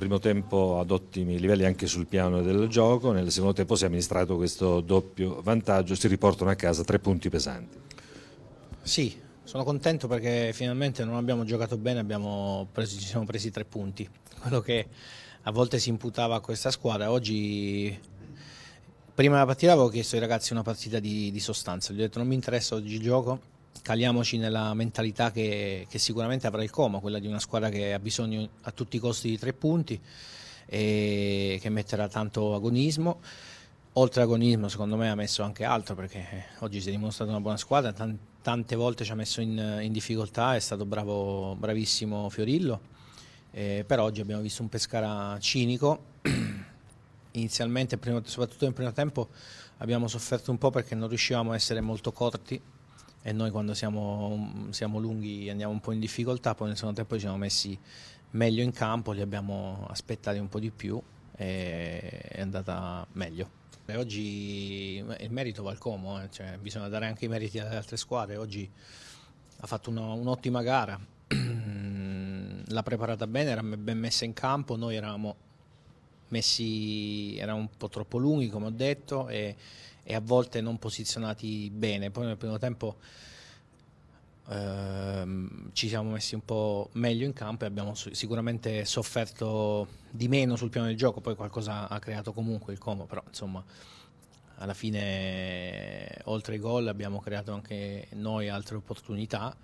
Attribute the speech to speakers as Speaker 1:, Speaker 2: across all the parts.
Speaker 1: primo tempo ad ottimi livelli anche sul piano del gioco, nel secondo tempo si è amministrato questo doppio vantaggio, si riportano a casa tre punti pesanti. Sì,
Speaker 2: sono contento perché finalmente non abbiamo giocato bene, abbiamo preso, ci siamo presi tre punti, quello che a volte si imputava a questa squadra, oggi prima della partita avevo chiesto ai ragazzi una partita di, di sostanza, gli ho detto non mi interessa oggi il gioco caliamoci nella mentalità che, che, sicuramente avrà il Como, quella di una squadra che ha bisogno a tutti i costi di tre punti e che metterà tanto agonismo. Oltre agonismo, secondo me ha messo anche altro perché eh, oggi si è dimostrato una buona squadra, tante volte ci ha messo in, in difficoltà, è stato bravo, bravissimo Fiorillo, eh, per oggi abbiamo visto un Pescara cinico. Inizialmente, soprattutto nel primo tempo, abbiamo sofferto un po' perché non riuscivamo a essere molto corti e noi quando siamo, siamo lunghi andiamo un po' in difficoltà, poi nel secondo tempo ci siamo messi meglio in campo, li abbiamo aspettati un po' di più e è andata meglio. E oggi il merito va al Como, eh, cioè bisogna dare anche i meriti alle altre squadre, oggi ha fatto una, un'ottima gara, l'ha preparata bene, era ben messa in campo, noi eravamo messi, erano un po' troppo lunghi come ho detto e, e a volte non posizionati bene. Poi nel primo tempo ehm, ci siamo messi un po' meglio in campo e abbiamo sicuramente sofferto di meno sul piano del gioco, poi qualcosa ha creato comunque il Como, però insomma alla fine oltre ai gol abbiamo creato anche noi altre opportunità.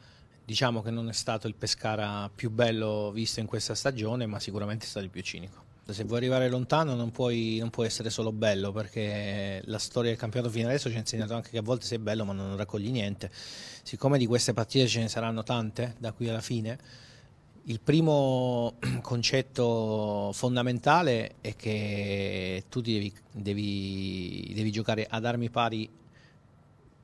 Speaker 2: Diciamo che non è stato il Pescara più bello visto in questa stagione, ma sicuramente è stato il più cinico se vuoi arrivare lontano non, puoi, non può essere solo bello, perché la storia del campionato fino adesso ci ha insegnato anche che a volte sei bello ma non raccogli niente. Siccome di queste partite ce ne saranno tante da qui alla fine, il primo concetto fondamentale è che tu devi, devi, devi giocare ad armi pari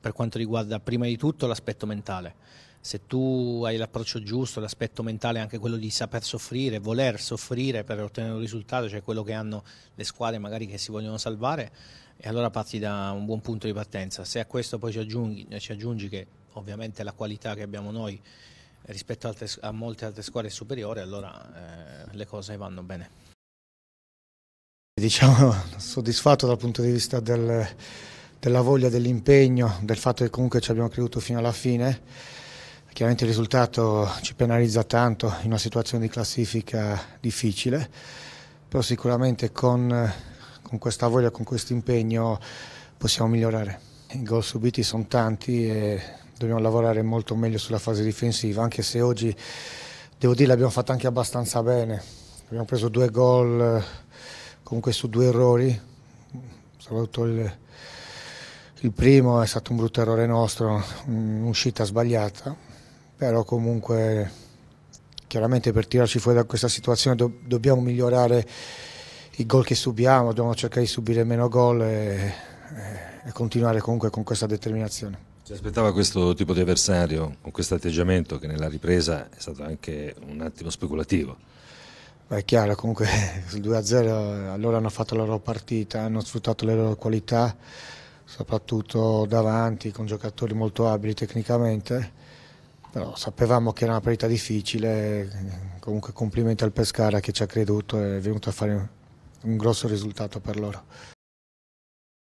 Speaker 2: per quanto riguarda prima di tutto l'aspetto mentale. Se tu hai l'approccio giusto, l'aspetto mentale è anche quello di saper soffrire, voler soffrire per ottenere un risultato, cioè quello che hanno le squadre magari che si vogliono salvare, e allora parti da un buon punto di partenza. Se a questo poi ci aggiungi, ci aggiungi che ovviamente la qualità che abbiamo noi rispetto a, altre, a molte altre squadre è superiore, allora eh, le cose vanno bene
Speaker 3: diciamo soddisfatto dal punto di vista del, della voglia, dell'impegno, del fatto che comunque ci abbiamo creduto fino alla fine. Chiaramente il risultato ci penalizza tanto in una situazione di classifica difficile, però sicuramente con, con questa voglia, con questo impegno possiamo migliorare. I gol subiti sono tanti e dobbiamo lavorare molto meglio sulla fase difensiva, anche se oggi devo dire l'abbiamo fatto anche abbastanza bene. Abbiamo preso due gol comunque su due errori. soprattutto il il primo è stato un brutto errore nostro, un'uscita sbagliata, però comunque chiaramente per tirarci fuori da questa situazione do dobbiamo migliorare i gol che subiamo, dobbiamo cercare di subire meno gol e, e continuare comunque con questa determinazione.
Speaker 1: Si aspettava questo tipo di avversario con questo atteggiamento che nella ripresa è stato anche un attimo speculativo? Beh, è
Speaker 3: chiaro, comunque sul 2-0 allora hanno fatto la loro partita, hanno sfruttato le loro qualità soprattutto davanti con giocatori molto abili tecnicamente, però sapevamo che era una partita difficile, comunque complimenti al Pescara che ci ha creduto e è venuto a fare un grosso risultato per loro.